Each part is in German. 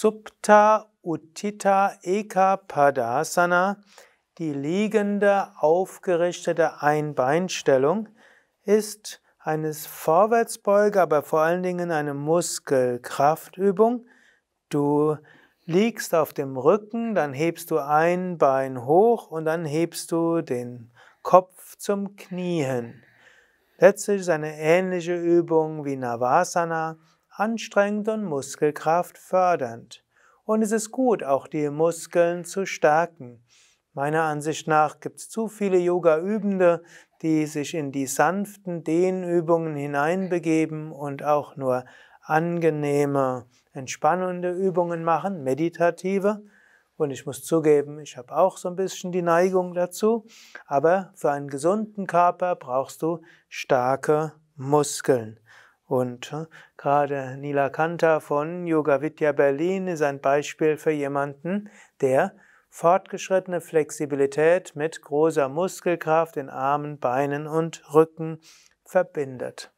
Supta Uttita Eka Padasana, die liegende, aufgerichtete Einbeinstellung, ist eine Vorwärtsbeuge, aber vor allen Dingen eine Muskelkraftübung. Du liegst auf dem Rücken, dann hebst du ein Bein hoch und dann hebst du den Kopf zum Knie hin. Letztlich ist eine ähnliche Übung wie Navasana, anstrengend und Muskelkraft fördernd. Und es ist gut, auch die Muskeln zu stärken. Meiner Ansicht nach gibt es zu viele Yoga-Übende, die sich in die sanften Dehnübungen hineinbegeben und auch nur angenehme, entspannende Übungen machen, meditative. Und ich muss zugeben, ich habe auch so ein bisschen die Neigung dazu. Aber für einen gesunden Körper brauchst du starke Muskeln. Und hm, gerade Nila Kanta von Yoga Vidya Berlin ist ein Beispiel für jemanden, der fortgeschrittene Flexibilität mit großer Muskelkraft in Armen, Beinen und Rücken verbindet.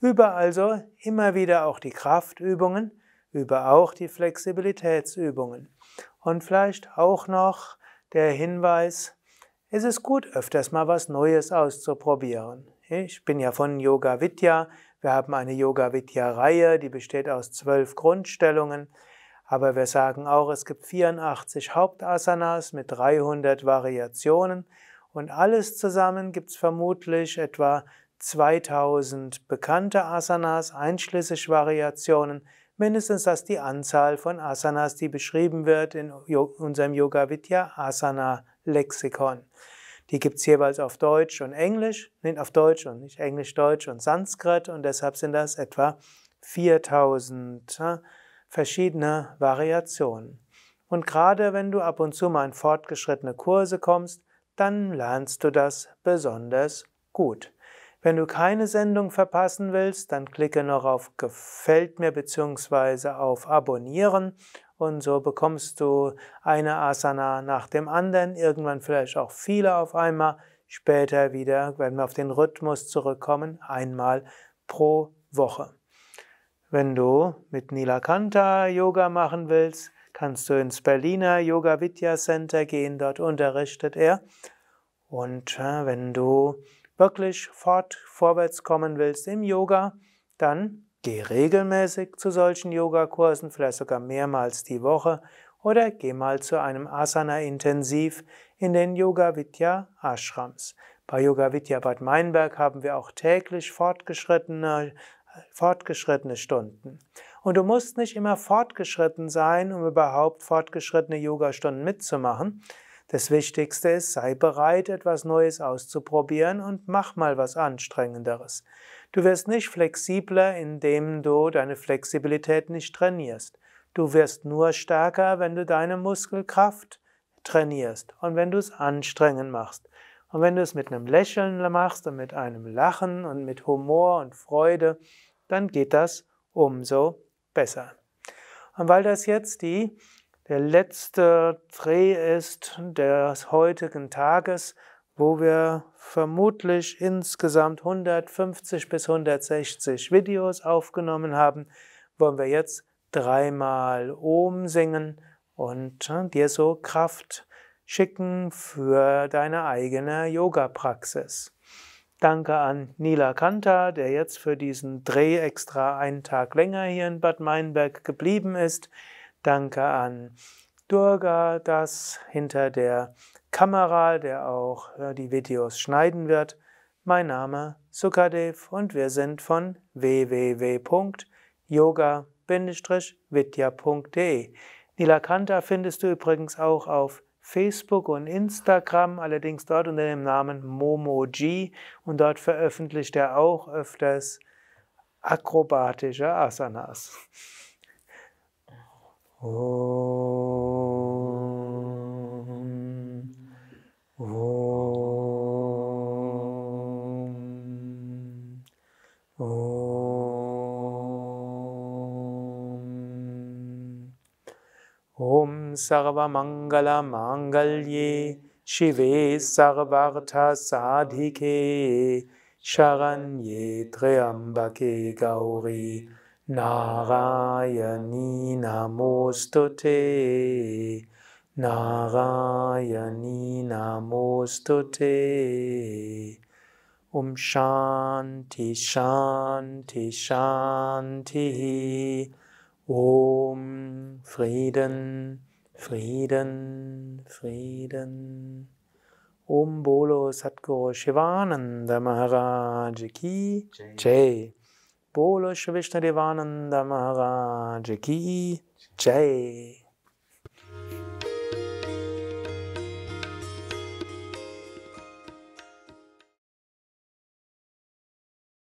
Über also immer wieder auch die Kraftübungen, über auch die Flexibilitätsübungen. Und vielleicht auch noch der Hinweis, es ist gut, öfters mal was Neues auszuprobieren. Ich bin ja von Yoga Vidya, wir haben eine Yoga Vidya Reihe, die besteht aus zwölf Grundstellungen. Aber wir sagen auch, es gibt 84 Hauptasanas mit 300 Variationen. Und alles zusammen gibt es vermutlich etwa 2000 bekannte Asanas, einschließlich Variationen. Mindestens das die Anzahl von Asanas, die beschrieben wird in unserem Yoga Vidya Asana Lexikon. Die gibt es jeweils auf Deutsch und Englisch, nicht auf Deutsch und nicht Englisch, Deutsch und Sanskrit und deshalb sind das etwa 4000 verschiedene Variationen. Und gerade wenn du ab und zu mal in fortgeschrittene Kurse kommst, dann lernst du das besonders gut. Wenn du keine Sendung verpassen willst, dann klicke noch auf Gefällt mir bzw. auf Abonnieren und so bekommst du eine Asana nach dem anderen, irgendwann vielleicht auch viele auf einmal. Später wieder, wenn wir auf den Rhythmus zurückkommen, einmal pro Woche. Wenn du mit Nilakanta Yoga machen willst, kannst du ins Berliner Yoga Vidya Center gehen, dort unterrichtet er. Und äh, wenn du wirklich fort vorwärts kommen willst im Yoga, dann Geh regelmäßig zu solchen Yogakursen, vielleicht sogar mehrmals die Woche oder geh mal zu einem Asana intensiv in den yogavidya Ashrams. Bei Yogavidya Bad Meinberg haben wir auch täglich fortgeschrittene, fortgeschrittene Stunden. Und du musst nicht immer fortgeschritten sein, um überhaupt fortgeschrittene Yogastunden mitzumachen. Das Wichtigste ist, sei bereit, etwas Neues auszuprobieren und mach mal was Anstrengenderes. Du wirst nicht flexibler, indem du deine Flexibilität nicht trainierst. Du wirst nur stärker, wenn du deine Muskelkraft trainierst und wenn du es anstrengend machst. Und wenn du es mit einem Lächeln machst und mit einem Lachen und mit Humor und Freude, dann geht das umso besser. Und weil das jetzt die der letzte Dreh ist des heutigen Tages, wo wir vermutlich insgesamt 150 bis 160 Videos aufgenommen haben, wollen wir jetzt dreimal Om singen und äh, dir so Kraft schicken für deine eigene Yoga-Praxis. Danke an Nila Kanta, der jetzt für diesen Dreh extra einen Tag länger hier in Bad Meinberg geblieben ist. Danke an Durga, das hinter der Kamera, der auch äh, die Videos schneiden wird. Mein Name Sukadev und wir sind von www.yoga-vidya.de. Nilakanta findest du übrigens auch auf Facebook und Instagram, allerdings dort unter dem Namen Momoji und dort veröffentlicht er auch öfters akrobatische Asanas. सर्वमङ्गलमाङ्गल्ये शिवे सर्वार्थसाधिके शरण्ये त्र्यम्बके Gauri Narayani Namostute, Narayani Namostute. Um Shanti, Shanti, Shanti. Om Frieden, Frieden, Frieden. Om Bolo Satguru Shivananda Maharaj Ki Jai. Bolo Shri Vishnadevananda Maharaj Ki Jai.